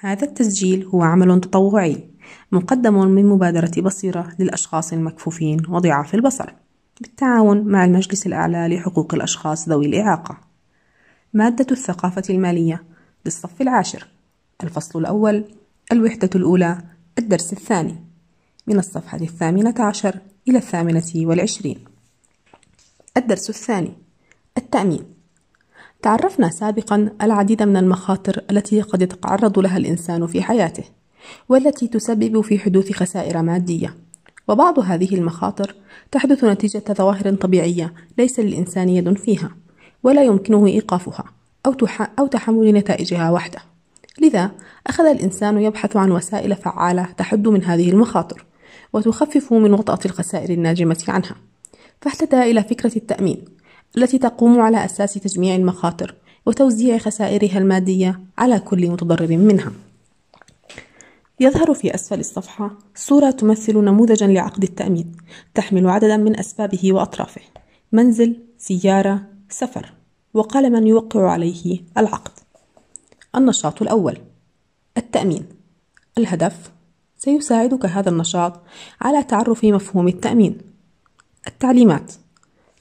هذا التسجيل هو عمل تطوعي مقدم من مبادرة بصيرة للأشخاص المكفوفين وضعاف البصر بالتعاون مع المجلس الأعلى لحقوق الأشخاص ذوي الإعاقة مادة الثقافة المالية للصف العاشر الفصل الأول الوحدة الأولى الدرس الثاني من الصفحة الثامنة عشر إلى الثامنة والعشرين الدرس الثاني التأمين تعرفنا سابقا العديد من المخاطر التي قد يتعرض لها الإنسان في حياته والتي تسبب في حدوث خسائر مادية وبعض هذه المخاطر تحدث نتيجة ظواهر طبيعية ليس للإنسان يد فيها ولا يمكنه إيقافها أو, تح- أو تحمل نتائجها وحده لذا أخذ الإنسان يبحث عن وسائل فعالة تحد من هذه المخاطر وتخفف من وطأة الخسائر الناجمة عنها فاحتدى إلى فكرة التأمين التي تقوم على أساس تجميع المخاطر وتوزيع خسائرها المادية على كل متضرر منها يظهر في أسفل الصفحة صورة تمثل نموذجا لعقد التأمين تحمل عددا من أسبابه وأطرافه منزل، سيارة، سفر وقال من يوقع عليه العقد النشاط الأول التأمين الهدف سيساعدك هذا النشاط على تعرف مفهوم التأمين التعليمات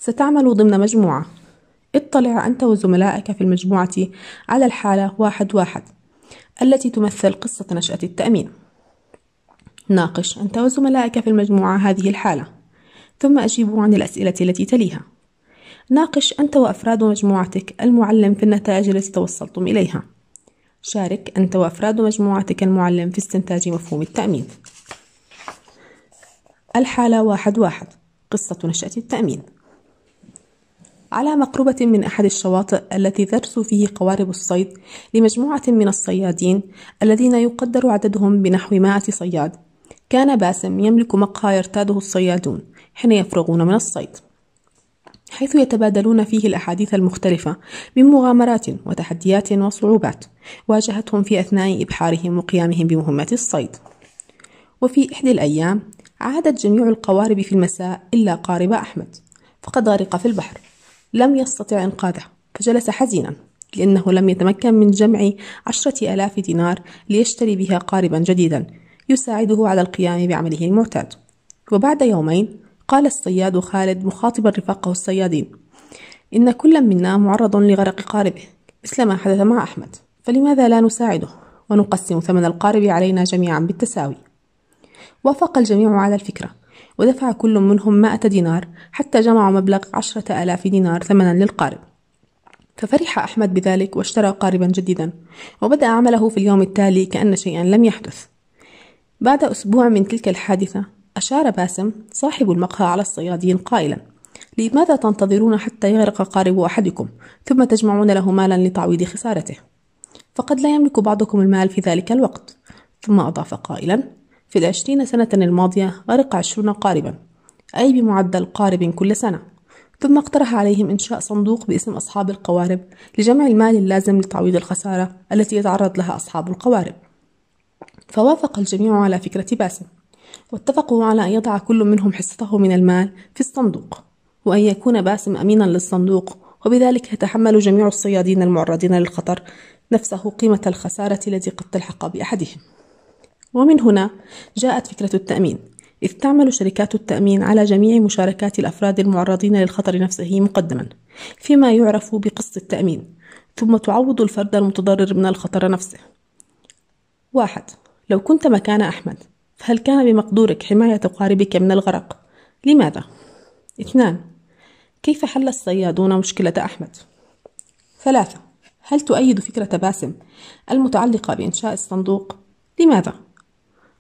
ستعمل ضمن مجموعة اطلع أنت وزملائك في المجموعة على الحالة واحد واحد التي تمثل قصة نشأة التأمين ناقش أنت وزملائك في المجموعة هذه الحالة ثم أجيبوا عن الأسئلة التي تليها ناقش أنت وأفراد مجموعتك المعلم في النتائج التي توصلتم إليها شارك أنت وأفراد مجموعتك المعلم في استنتاج مفهوم التأمين الحالة واحد واحد قصة نشأة التأمين على مقربة من أحد الشواطئ التي ترسو فيه قوارب الصيد لمجموعة من الصيادين الذين يقدر عددهم بنحو مائة صياد كان باسم يملك مقهى يرتاده الصيادون حين يفرغون من الصيد حيث يتبادلون فيه الأحاديث المختلفة من مغامرات وتحديات وصعوبات واجهتهم في أثناء إبحارهم وقيامهم بمهمة الصيد وفي إحدى الأيام عادت جميع القوارب في المساء إلا قارب أحمد فقد غرق في البحر لم يستطع إنقاذه فجلس حزينا لأنه لم يتمكن من جمع عشرة ألاف دينار ليشتري بها قاربا جديدا يساعده على القيام بعمله المعتاد وبعد يومين قال الصياد خالد مخاطبا رفاقه الصيادين إن كل منا معرض لغرق قاربه مثل ما حدث مع أحمد فلماذا لا نساعده ونقسم ثمن القارب علينا جميعا بالتساوي وافق الجميع على الفكرة ودفع كل منهم مائة دينار حتى جمعوا مبلغ عشرة آلاف دينار ثمنا للقارب ففرح أحمد بذلك واشترى قاربا جديدا وبدأ عمله في اليوم التالي كأن شيئا لم يحدث بعد أسبوع من تلك الحادثة أشار باسم صاحب المقهى على الصيادين قائلا لماذا تنتظرون حتى يغرق قارب أحدكم ثم تجمعون له مالا لتعويض خسارته فقد لا يملك بعضكم المال في ذلك الوقت ثم أضاف قائلا في العشرين سنة الماضية غرق عشرون قاربا أي بمعدل قارب كل سنة ثم اقترح عليهم إنشاء صندوق باسم أصحاب القوارب لجمع المال اللازم لتعويض الخسارة التي يتعرض لها أصحاب القوارب فوافق الجميع على فكرة باسم واتفقوا على أن يضع كل منهم حصته من المال في الصندوق وأن يكون باسم أمينا للصندوق وبذلك يتحمل جميع الصيادين المعرضين للخطر نفسه قيمة الخسارة التي قد تلحق بأحدهم ومن هنا جاءت فكرة التأمين إذ تعمل شركات التأمين على جميع مشاركات الأفراد المعرضين للخطر نفسه مقدما فيما يعرف بقسط التأمين ثم تعوض الفرد المتضرر من الخطر نفسه واحد لو كنت مكان أحمد فهل كان بمقدورك حماية قاربك من الغرق؟ لماذا؟ اثنان كيف حل الصيادون مشكلة أحمد؟ ثلاثة هل تؤيد فكرة باسم المتعلقة بإنشاء الصندوق؟ لماذا؟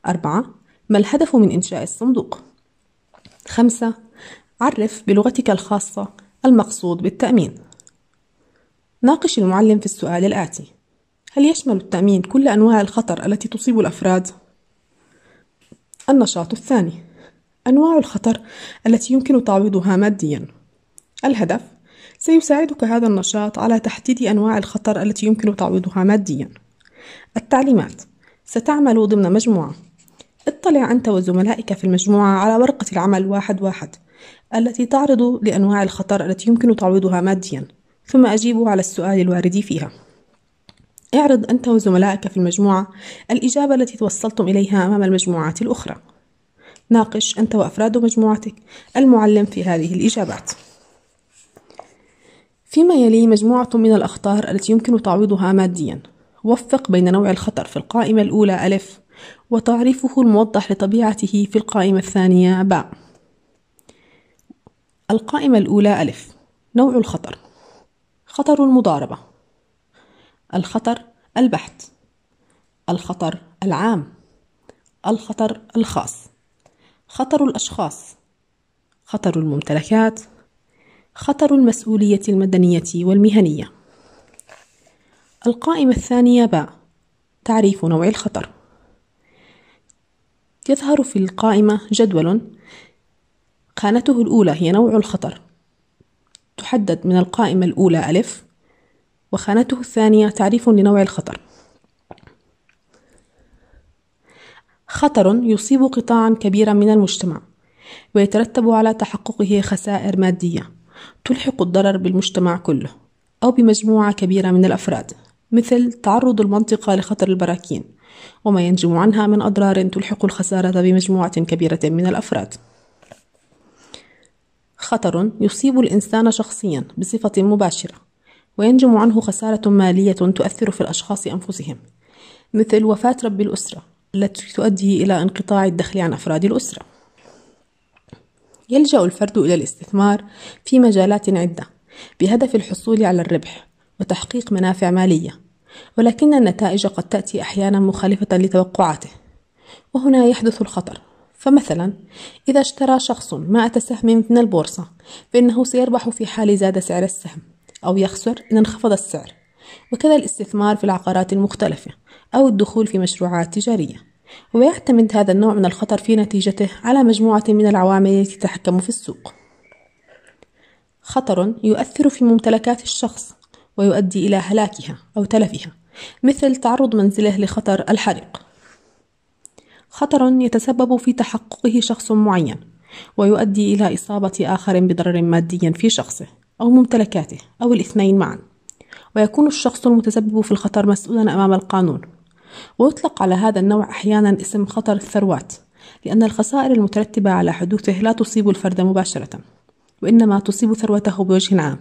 أربعة ما الهدف من إنشاء الصندوق؟ خمسة عرف بلغتك الخاصة المقصود بالتأمين ناقش المعلم في السؤال الآتي هل يشمل التأمين كل أنواع الخطر التي تصيب الأفراد؟ النشاط الثاني أنواع الخطر التي يمكن تعويضها ماديا الهدف سيساعدك هذا النشاط على تحديد أنواع الخطر التي يمكن تعويضها ماديا التعليمات ستعمل ضمن مجموعة اطلع أنت وزملائك في المجموعة على ورقة العمل واحد واحد التي تعرض لأنواع الخطر التي يمكن تعويضها ماديا ثم أجيبوا على السؤال الوارد فيها اعرض أنت وزملائك في المجموعة الإجابة التي توصلتم إليها أمام المجموعات الأخرى ناقش أنت وأفراد مجموعتك المعلم في هذه الإجابات فيما يلي مجموعة من الأخطار التي يمكن تعويضها ماديا وفق بين نوع الخطر في القائمة الأولى ألف وتعريفه الموضح لطبيعته في القائمة الثانية باء القائمة الأولى ألف نوع الخطر خطر المضاربة الخطر البحت الخطر العام الخطر الخاص خطر الأشخاص خطر الممتلكات خطر المسؤولية المدنية والمهنية القائمة الثانية باء تعريف نوع الخطر يظهر في القائمة جدول خانته الأولى هي نوع الخطر تحدد من القائمة الأولى ألف وخانته الثانية تعريف لنوع الخطر خطر يصيب قطاعا كبيرا من المجتمع ويترتب على تحققه خسائر مادية تلحق الضرر بالمجتمع كله أو بمجموعة كبيرة من الأفراد مثل تعرض المنطقة لخطر البراكين وما ينجم عنها من أضرار تلحق الخسارة بمجموعة كبيرة من الأفراد خطر يصيب الإنسان شخصيا بصفة مباشرة وينجم عنه خسارة مالية تؤثر في الأشخاص أنفسهم مثل وفاة رب الأسرة التي تؤدي إلى انقطاع الدخل عن أفراد الأسرة يلجأ الفرد إلى الاستثمار في مجالات عدة بهدف الحصول على الربح وتحقيق منافع مالية ولكن النتائج قد تأتي أحيانا مخالفة لتوقعاته وهنا يحدث الخطر فمثلا إذا اشترى شخص مائة سهم من البورصة فإنه سيربح في حال زاد سعر السهم أو يخسر إن انخفض السعر وكذا الاستثمار في العقارات المختلفة أو الدخول في مشروعات تجارية ويعتمد هذا النوع من الخطر في نتيجته على مجموعة من العوامل التي تتحكم في السوق خطر يؤثر في ممتلكات الشخص ويؤدي إلى هلاكها أو تلفها مثل تعرض منزله لخطر الحريق خطر يتسبب في تحققه شخص معين ويؤدي إلى إصابة آخر بضرر مادي في شخصه أو ممتلكاته أو الاثنين معا ويكون الشخص المتسبب في الخطر مسؤولا أمام القانون ويطلق على هذا النوع أحيانا اسم خطر الثروات لأن الخسائر المترتبة على حدوثه لا تصيب الفرد مباشرة وإنما تصيب ثروته بوجه عام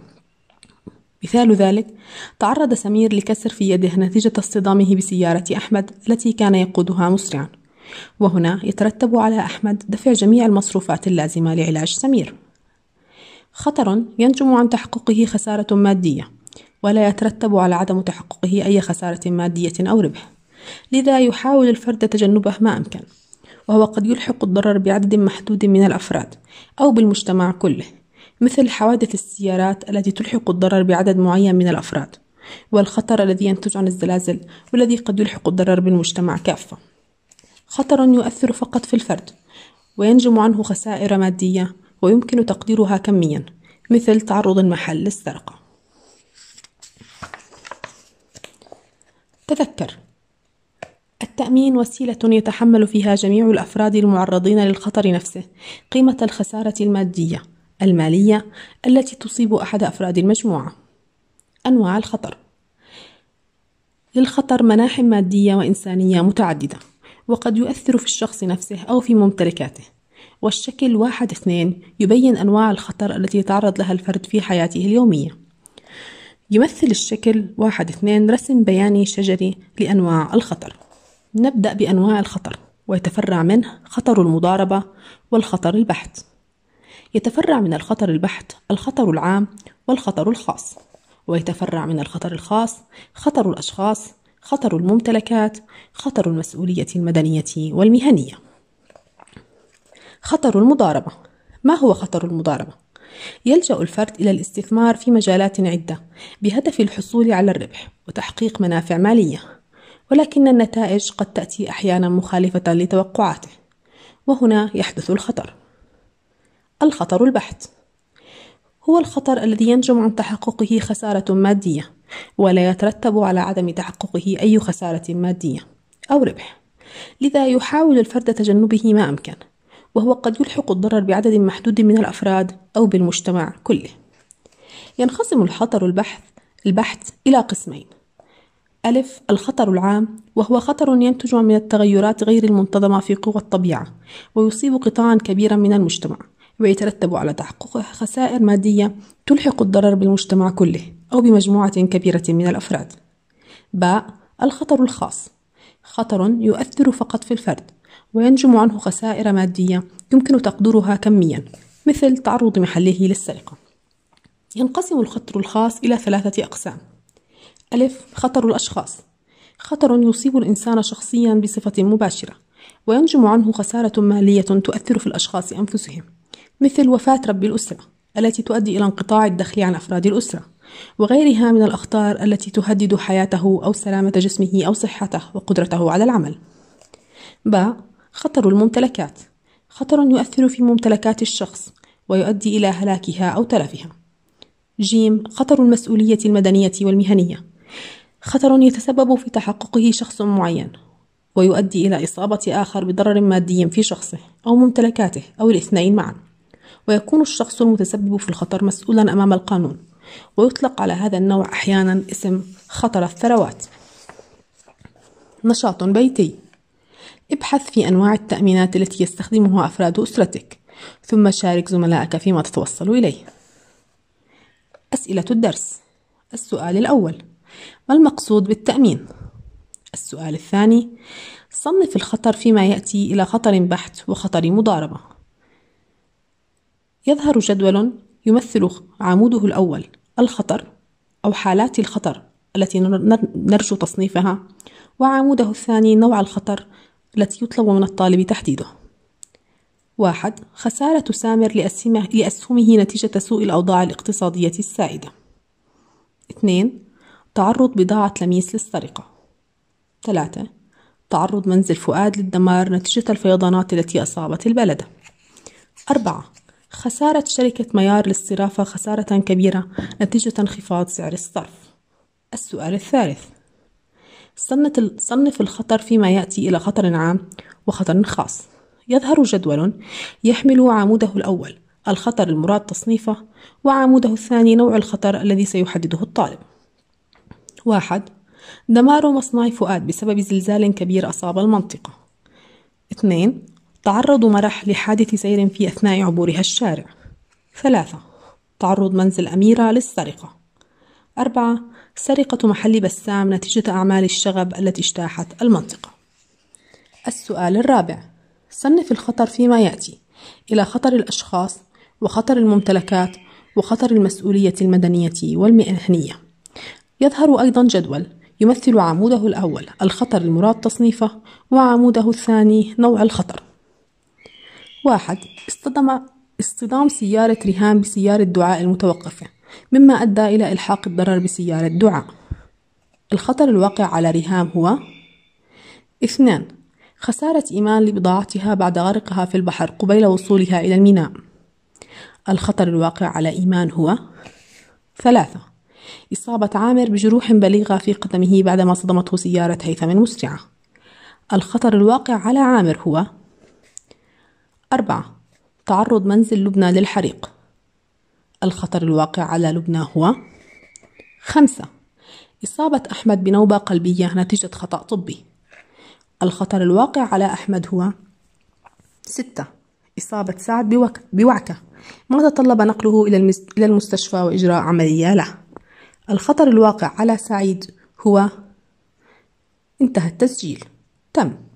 مثال ذلك تعرض سمير لكسر في يده نتيجة اصطدامه بسيارة أحمد التي كان يقودها مسرعا وهنا يترتب على أحمد دفع جميع المصروفات اللازمة لعلاج سمير خطر ينجم عن تحققه خسارة مادية ولا يترتب على عدم تحققه أي خسارة مادية أو ربح لذا يحاول الفرد تجنبه ما أمكن وهو قد يلحق الضرر بعدد محدود من الأفراد أو بالمجتمع كله مثل حوادث السيارات التي تلحق الضرر بعدد معين من الأفراد والخطر الذي ينتج عن الزلازل والذي قد يلحق الضرر بالمجتمع كافة خطر يؤثر فقط في الفرد وينجم عنه خسائر مادية ويمكن تقديرها كميا مثل تعرض المحل للسرقة تذكر التأمين وسيلة يتحمل فيها جميع الأفراد المعرضين للخطر نفسه قيمة الخسارة المادية المالية التي تصيب أحد أفراد المجموعة أنواع الخطر للخطر مناحم مادية وإنسانية متعددة وقد يؤثر في الشخص نفسه أو في ممتلكاته والشكل واحد اثنين يبين أنواع الخطر التي يتعرض لها الفرد في حياته اليومية يمثل الشكل واحد اثنين رسم بياني شجري لأنواع الخطر نبدأ بأنواع الخطر ويتفرع منه خطر المضاربة والخطر البحت يتفرع من الخطر البحت الخطر العام والخطر الخاص ويتفرع من الخطر الخاص خطر الأشخاص خطر الممتلكات خطر المسؤولية المدنية والمهنية خطر المضاربة ما هو خطر المضاربة؟ يلجأ الفرد إلى الاستثمار في مجالات عدة بهدف الحصول على الربح وتحقيق منافع مالية ولكن النتائج قد تأتي أحيانا مخالفة لتوقعاته وهنا يحدث الخطر الخطر البحت هو الخطر الذي ينجم عن تحققه خسارة مادية ولا يترتب على عدم تحققه أي خسارة مادية أو ربح لذا يحاول الفرد تجنبه ما أمكن وهو قد يلحق الضرر بعدد محدود من الأفراد أو بالمجتمع كله ينقسم الخطر البحث البحث إلى قسمين ألف الخطر العام وهو خطر ينتج من التغيرات غير المنتظمة في قوى الطبيعة ويصيب قطاعا كبيرا من المجتمع ويترتب على تحققها خسائر مادية تلحق الضرر بالمجتمع كله أو بمجموعة كبيرة من الأفراد. باء الخطر الخاص خطر يؤثر فقط في الفرد وينجم عنه خسائر مادية يمكن تقديرها كميا مثل تعرض محله للسرقة. ينقسم الخطر الخاص إلى ثلاثة أقسام. ألف خطر الأشخاص خطر يصيب الإنسان شخصيا بصفة مباشرة وينجم عنه خسارة مالية تؤثر في الأشخاص أنفسهم مثل وفاة رب الأسرة التي تؤدي إلى انقطاع الدخل عن أفراد الأسرة وغيرها من الأخطار التي تهدد حياته أو سلامة جسمه أو صحته وقدرته على العمل ب خطر الممتلكات خطر يؤثر في ممتلكات الشخص ويؤدي إلى هلاكها أو تلفها جيم خطر المسؤولية المدنية والمهنية خطر يتسبب في تحققه شخص معين ويؤدي إلى إصابة آخر بضرر مادي في شخصه أو ممتلكاته أو الاثنين معًا ويكون الشخص المتسبب في الخطر مسؤولا أمام القانون ويطلق على هذا النوع أحيانا اسم خطر الثروات نشاط بيتي ابحث في أنواع التأمينات التي يستخدمها أفراد أسرتك ثم شارك زملائك فيما تتوصل إليه أسئلة الدرس السؤال الأول ما المقصود بالتأمين؟ السؤال الثاني صنف الخطر فيما يأتي إلى خطر بحت وخطر مضاربة يظهر جدول يمثل عموده الأول الخطر أو حالات الخطر التي نرجو تصنيفها وعموده الثاني نوع الخطر التي يطلب من الطالب تحديده واحد خسارة سامر لأسهمه, لأسهمه نتيجة سوء الأوضاع الاقتصادية السائدة اثنين تعرض بضاعة لميس للسرقة ثلاثة تعرض منزل فؤاد للدمار نتيجة الفيضانات التي أصابت البلد أربعة خسارة شركة ميار للصرافة خسارة كبيرة نتيجة انخفاض سعر الصرف السؤال الثالث صنف الخطر فيما يأتي إلى خطر عام وخطر خاص يظهر جدول يحمل عموده الأول الخطر المراد تصنيفه وعموده الثاني نوع الخطر الذي سيحدده الطالب واحد دمار مصنع فؤاد بسبب زلزال كبير أصاب المنطقة اثنين تعرض مرح لحادث سير في أثناء عبورها الشارع ثلاثة تعرض منزل أميرة للسرقة أربعة سرقة محل بسام نتيجة أعمال الشغب التي اجتاحت المنطقة السؤال الرابع صنف الخطر فيما يأتي إلى خطر الأشخاص وخطر الممتلكات وخطر المسؤولية المدنية والمهنية يظهر أيضا جدول يمثل عموده الأول الخطر المراد تصنيفه وعموده الثاني نوع الخطر واحد اصطدم اصطدام سيارة ريهام بسيارة دعاء المتوقفة مما أدى إلى إلحاق الضرر بسيارة دعاء الخطر الواقع على ريهام هو اثنان خسارة إيمان لبضاعتها بعد غرقها في البحر قبيل وصولها إلى الميناء الخطر الواقع على إيمان هو ثلاثة إصابة عامر بجروح بليغة في قدمه بعدما صدمته سيارة هيثم المسرعة الخطر الواقع على عامر هو أربعة تعرض منزل لبنى للحريق الخطر الواقع على لبنى هو خمسة إصابة أحمد بنوبة قلبية نتيجة خطأ طبي الخطر الواقع على أحمد هو ستة إصابة سعد بوك... بوعكة ما تطلب نقله إلى, المس... إلى المستشفى وإجراء عملية له الخطر الواقع على سعيد هو انتهى التسجيل تم